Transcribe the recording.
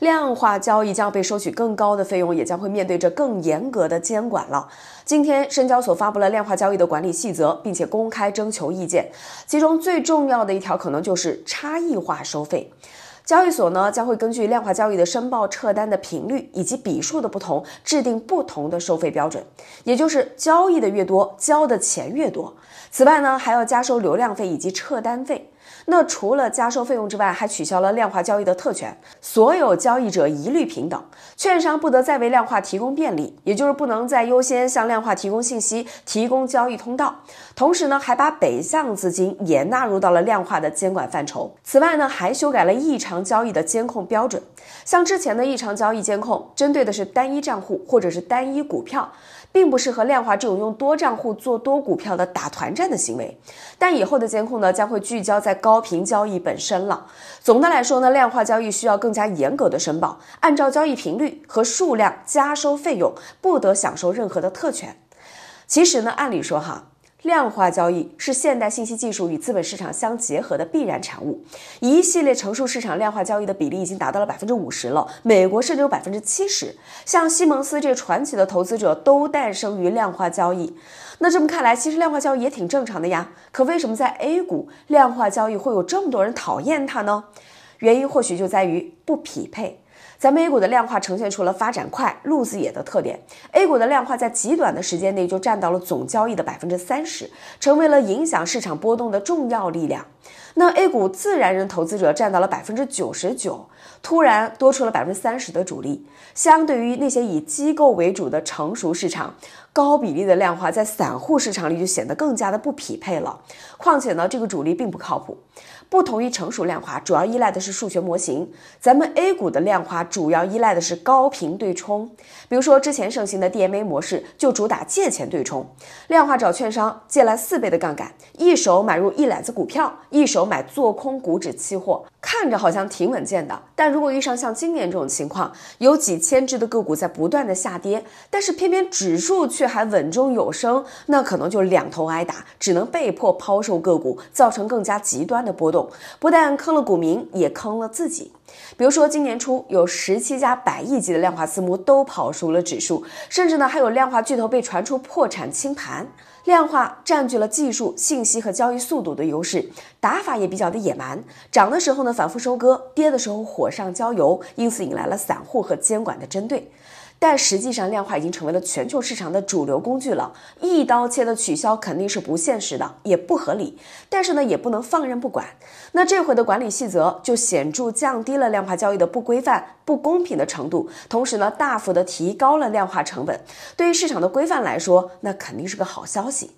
量化交易将被收取更高的费用，也将会面对着更严格的监管了。今天深交所发布了量化交易的管理细则，并且公开征求意见。其中最重要的一条可能就是差异化收费。交易所呢将会根据量化交易的申报、撤单的频率以及笔数的不同，制定不同的收费标准，也就是交易的越多，交的钱越多。此外呢还要加收流量费以及撤单费。那除了加收费用之外，还取消了量化交易的特权，所有交易者一律平等，券商不得再为量化提供便利，也就是不能再优先向量化提供信息、提供交易通道。同时呢，还把北向资金也纳入到了量化的监管范畴。此外呢，还修改了异常交易的监控标准，像之前的异常交易监控针对的是单一账户或者是单一股票，并不适合量化这种用多账户做多股票的打团战的行为。但以后的监控呢，将会聚焦在。在高频交易本身了。总的来说呢，量化交易需要更加严格的申报，按照交易频率和数量加收费用，不得享受任何的特权。其实呢，按理说哈。量化交易是现代信息技术与资本市场相结合的必然产物。一系列成熟市场量化交易的比例已经达到了百分之五十了，美国甚至有百分之七十。像西蒙斯这传奇的投资者都诞生于量化交易。那这么看来，其实量化交易也挺正常的呀。可为什么在 A 股量化交易会有这么多人讨厌它呢？原因或许就在于不匹配。咱们 A 股的量化呈现出了发展快、路子野的特点。A 股的量化在极短的时间内就占到了总交易的百分之三十，成为了影响市场波动的重要力量。那 A 股自然人投资者占到了百分之九十九，突然多出了百分之三十的主力。相对于那些以机构为主的成熟市场，高比例的量化在散户市场里就显得更加的不匹配了。况且呢，这个主力并不靠谱。不同于成熟量化，主要依赖的是数学模型。咱们 A 股的量化主要依赖的是高频对冲，比如说之前盛行的 DMA 模式，就主打借钱对冲。量化找券商借来四倍的杠杆，一手买入一揽子股票，一手买做空股指期货，看着好像挺稳健的。但如果遇上像今年这种情况，有几千只的个股在不断的下跌，但是偏偏指数却还稳中有升，那可能就两头挨打，只能被迫抛售个股，造成更加极端的波动。不但坑了股民，也坑了自己。比如说，今年初有十七家百亿级的量化私募都跑输了指数，甚至呢还有量化巨头被传出破产清盘。量化占据了技术、信息和交易速度的优势，打法也比较的野蛮。涨的时候呢反复收割，跌的时候火上浇油，因此引来了散户和监管的针对。但实际上，量化已经成为了全球市场的主流工具了。一刀切的取消肯定是不现实的，也不合理。但是呢，也不能放任不管。那这回的管理细则就显著降低了量化交易的不规范、不公平的程度，同时呢，大幅的提高了量化成本。对于市场的规范来说，那肯定是个好消息。